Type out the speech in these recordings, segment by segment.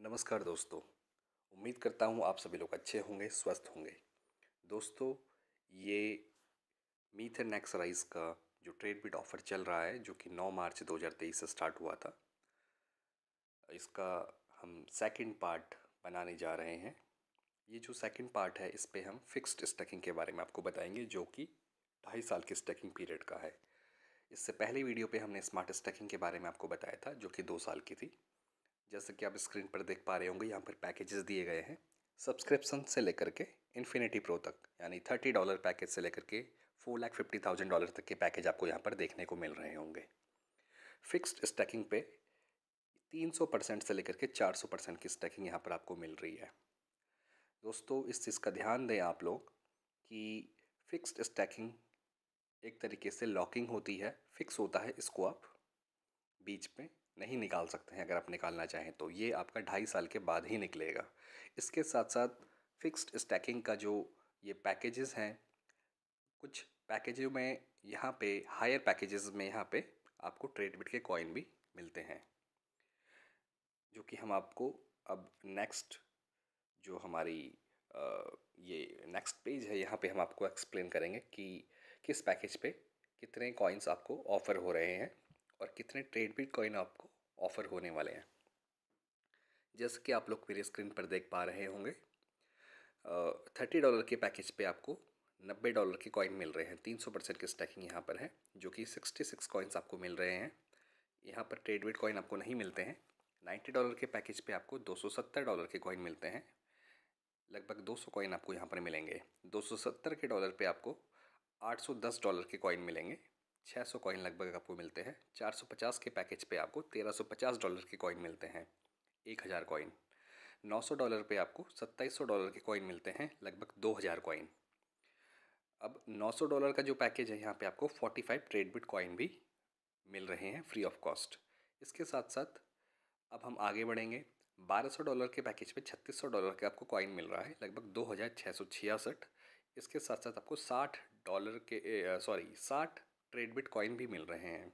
नमस्कार दोस्तों उम्मीद करता हूँ आप सभी लोग अच्छे होंगे स्वस्थ होंगे दोस्तों ये मीथन एक्स राइस का जो ट्रेड बिट ऑफ़र चल रहा है जो कि 9 मार्च 2023 से स्टार्ट हुआ था इसका हम सेकंड पार्ट बनाने जा रहे हैं ये जो सेकंड पार्ट है इस पर हम फिक्स्ड स्टैकिंग के बारे में आपको बताएंगे जो कि ढाई साल के स्टैकिंग पीरियड का है इससे पहले वीडियो पे हमने स्मार्ट स्टैकिंग के बारे में आपको बताया था जो कि दो साल की थी जैसा कि आप स्क्रीन पर देख पा रहे होंगे यहाँ पर पैकेजेस दिए गए हैं सब्सक्रिप्शन से लेकर के इन्फिनिटी प्रो तक यानी थर्टी डॉलर पैकेज से लेकर के four lakh fifty thousand dollar तक के पैकेज आपको यहाँ पर देखने को मिल रहे होंगे फिक्स्ड स्टैकिंग पे तीन सौ परसेंट से लेकर के चार सौ परसेंट की स्टैकिंग यहाँ पर आपको मिल रही है दोस्तों इस चीज़ का ध्यान दें आप लोग कि फिक्स्ड स्टैकिंग एक तरीके से लॉकिंग होती है फिक्स होता है इसको आप बीच में नहीं निकाल सकते हैं अगर आप निकालना चाहें तो ये आपका ढाई साल के बाद ही निकलेगा इसके साथ साथ फिक्स्ड स्टैकिंग का जो ये पैकेजेस हैं कुछ पैकेजों में यहाँ पे हायर पैकेजेस में यहाँ पे आपको ट्रेड बिट के कॉइन भी मिलते हैं जो कि हम आपको अब नेक्स्ट जो हमारी आ, ये नेक्स्ट पेज है यहाँ पे हम आपको एक्सप्लेन करेंगे कि किस पैकेज पे कितने कॉइन्स आपको ऑफ़र हो रहे हैं और कितने ट्रेड बिट कॉइन आपको ऑफ़र होने वाले हैं जैसे कि आप लोग मेरे स्क्रीन पर देख पा रहे होंगे थर्टी डॉलर के पैकेज पे आपको नब्बे डॉलर के कॉइन मिल रहे हैं तीन सौ परसेंट की स्टैकिंग यहाँ पर है जो कि सिक्सटी सिक्स कॉइन्स आपको मिल रहे हैं यहाँ पर ट्रेड वेट कॉइन आपको नहीं मिलते हैं नाइन्टी डॉलर के पैकेज पे आपको दो सौ सत्तर डॉलर के कॉइन मिलते हैं लगभग दो सौ कॉइन आपको यहाँ पर मिलेंगे दो सौ सत्तर के डॉलर पे आपको आठ सौ दस डॉलर के कॉइन मिलेंगे 600 कॉइन लगभग आपको मिलते हैं 450 के पैकेज पे आपको 1350 डॉलर के कॉइन मिलते हैं 1000 कॉइन सौ डॉलर पे आपको 2700 डॉलर के कॉइन मिलते हैं लगभग 2000 कॉइन अब 900 डॉलर का जो पैकेज है यहाँ पे आपको 45 ट्रेड बिट कॉइन भी मिल रहे हैं फ्री ऑफ कॉस्ट इसके साथ साथ अब हम आगे बढ़ेंगे 1200 डॉलर के पैकेज पे 3600 डॉलर के आपको कॉइन मिल रहा है लगभग छियासठ इसके साथ साथ आपको साठ डॉलर के सॉरी साठ ट्रेड बिट कॉइन भी मिल रहे हैं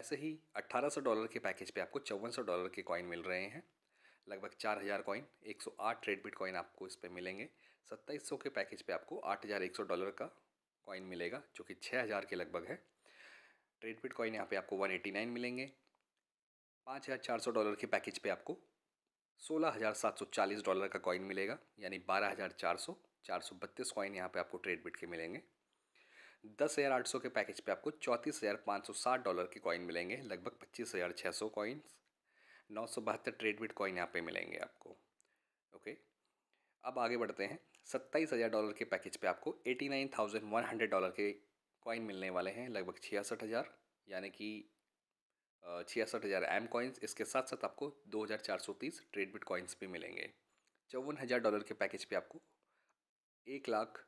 ऐसे ही 1800 डॉलर के पैकेज पे आपको चौवन डॉलर के कॉइन मिल रहे हैं लगभग चार हज़ार कॉइन एक सौ आठ ट्रेड बिट कॉइन आपको इस पर मिलेंगे सत्ताईस सौ के पैकेज पे आपको आठ हज़ार एक सौ डॉलर का कॉइन मिलेगा जो कि छः हज़ार के लगभग है ट्रेड बिट कॉइन यहाँ पे आपको वन एटी नाइन मिलेंगे पाँच हज़ार चार सौ डॉलर के पैकेज पे आपको सोलह हज़ार सात सौ चालीस डॉलर का कॉइन मिलेगा यानी बारह हज़ार चार सौ चार सौ बत्तीस कॉइन यहाँ पर आपको ट्रेड बिट के मिलेंगे दस हज़ार आठ सौ के पैकेज पे आपको चौंतीस हज़ार पाँच सौ साठ डॉलर के कॉइन मिलेंगे लगभग पच्चीस हज़ार छः सौ कॉइन्स नौ सौ बहत्तर ट्रेडविट कॉइन यहाँ पे मिलेंगे आपको ओके अब आगे बढ़ते हैं सत्ताईस हज़ार डॉलर के पैकेज पे आपको eighty nine thousand one hundred dollar के कॉइन मिलने वाले हैं लगभग छियासठ हज़ार यानी कि छियासठ हज़ार एम कॉइन्स इसके साथ साथ आपको दो हज़ार चार सौ तीस ट्रेडविट कॉइन्स भी मिलेंगे चौवन हज़ार डॉलर के पैकेज पे आपको एक लाख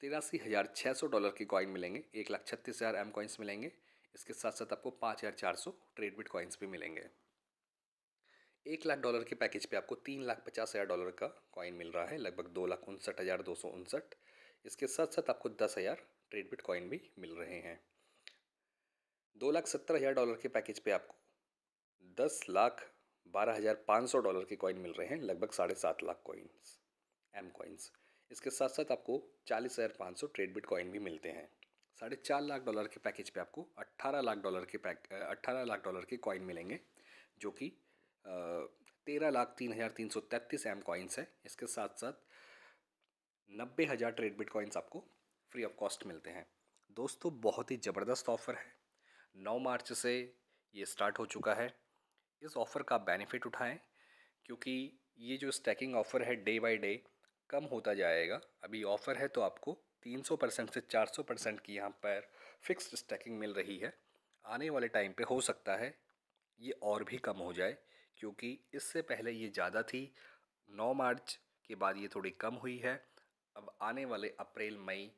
तिरासी हज़ार छः सौ डॉलर के कॉइन मिलेंगे एक लाख छत्तीस हज़ार एम कॉइन्स मिलेंगे इसके साथ साथ आपको पाँच हज़ार चार सौ ट्रेड बिट कॉइन्स भी मिलेंगे एक लाख डॉलर के पैकेज पे आपको तीन लाख पचास हज़ार डॉलर का कॉइन मिल रहा है लगभग दो लाख उनसठ हज़ार दो सौ उनसठ इसके साथ साथ आपको दस हज़ार ट्रेड बिट कॉइन भी मिल रहे हैं दो लाख सत्तर हज़ार डॉलर के पैकेज पे आपको दस लाख बारह हज़ार पाँच सौ डॉलर के कॉइन मिल रहे हैं लगभग साढ़े सात लाख कॉइन्स एम कॉइन्स इसके साथ साथ आपको चालीस हज़ार पाँच सौ ट्रेड बिट कॉइन भी मिलते हैं साढ़े चार लाख डॉलर के पैकेज पे आपको अट्ठारह लाख डॉलर के पैक अट्ठारह लाख डॉलर के कॉइन मिलेंगे जो कि तेरह लाख तीन हज़ार तीन सौ तैंतीस एम कॉइन्स है इसके साथ साथ नब्बे हज़ार ट्रेड बिट कॉइन्स आपको फ्री ऑफ कॉस्ट मिलते हैं दोस्तों बहुत ही ज़बरदस्त ऑफ़र है नौ मार्च से ये स्टार्ट हो चुका है इस ऑफ़र का बेनिफिट उठाएं क्योंकि ये जो स्टैकिंग ऑफ़र है डे बाई डे कम होता जाएगा अभी ऑफ़र है तो आपको 300 परसेंट से 400 परसेंट की यहाँ पर फिक्स्ड स्टैकिंग मिल रही है आने वाले टाइम पे हो सकता है ये और भी कम हो जाए क्योंकि इससे पहले ये ज़्यादा थी 9 मार्च के बाद ये थोड़ी कम हुई है अब आने वाले अप्रैल मई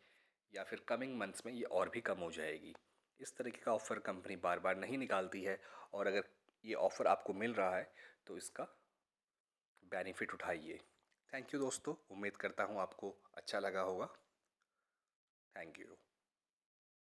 या फिर कमिंग मंथ्स में ये और भी कम हो जाएगी इस तरीके का ऑफ़र कंपनी बार बार नहीं निकालती है और अगर ये ऑफ़र आपको मिल रहा है तो इसका बेनिफिट उठाइए थैंक यू दोस्तों उम्मीद करता हूँ आपको अच्छा लगा होगा थैंक यू